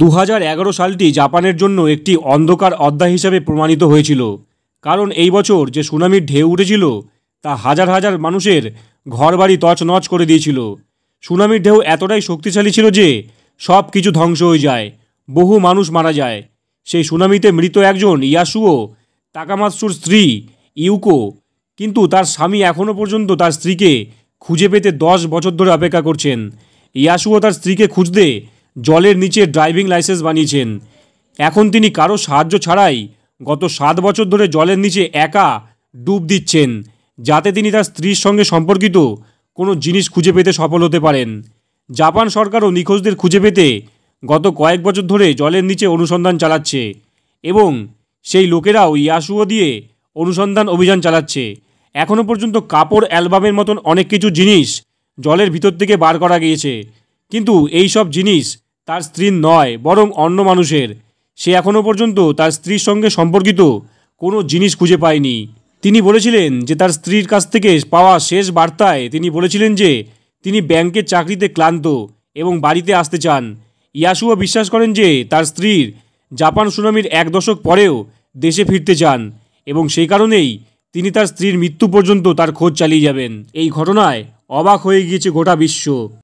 দু সালটি জাপানের জন্য একটি অন্ধকার অধ্যায় হিসেবে প্রমাণিত হয়েছিল কারণ এই বছর যে সুনামির ঢেউ উঠেছিল তা হাজার হাজার মানুষের ঘরবাড়ি তছনছ করে দিয়েছিল সুনামির ঢেউ এতটাই শক্তিশালী ছিল যে সব কিছু ধ্বংস হয়ে যায় বহু মানুষ মারা যায় সেই সুনামিতে মৃত একজন ইয়াসুও তাকামাতসুর স্ত্রী ইউকো কিন্তু তার স্বামী এখনও পর্যন্ত তার স্ত্রীকে খুঁজে পেতে দশ বছর ধরে অপেক্ষা করছেন ইয়াসুও তার স্ত্রীকে খুঁজতে জলের নিচে ড্রাইভিং লাইসেন্স বানিয়েছেন এখন তিনি কারো সাহায্য ছাড়াই গত সাত বছর ধরে জলের নিচে একা ডুব দিচ্ছেন যাতে তিনি তার স্ত্রীর সঙ্গে সম্পর্কিত কোনো জিনিস খুঁজে পেতে সফল হতে পারেন জাপান সরকারও নিখোঁজদের খুঁজে পেতে গত কয়েক বছর ধরে জলের নিচে অনুসন্ধান চালাচ্ছে এবং সেই লোকেরাও ইয়াসুও দিয়ে অনুসন্ধান অভিযান চালাচ্ছে এখনও পর্যন্ত কাপড় অ্যালবামের মতন অনেক কিছু জিনিস জলের ভিতর থেকে বার করা গিয়েছে কিন্তু এই সব জিনিস তার স্ত্রী নয় বরং অন্য মানুষের সে এখনও পর্যন্ত তার স্ত্রীর সঙ্গে সম্পর্কিত কোনো জিনিস খুঁজে পায়নি তিনি বলেছিলেন যে তার স্ত্রীর কাছ থেকে পাওয়া শেষ বার্তায় তিনি বলেছিলেন যে তিনি ব্যাংকের চাকরিতে ক্লান্ত এবং বাড়িতে আসতে চান ইয়াসুও বিশ্বাস করেন যে তার স্ত্রীর জাপান সুনামির এক দশক পরেও দেশে ফিরতে চান এবং সেই কারণেই তিনি তার স্ত্রীর মৃত্যু পর্যন্ত তার খোঁজ চালিয়ে যাবেন এই ঘটনায় অবাক হয়ে গিয়েছে গোটা বিশ্ব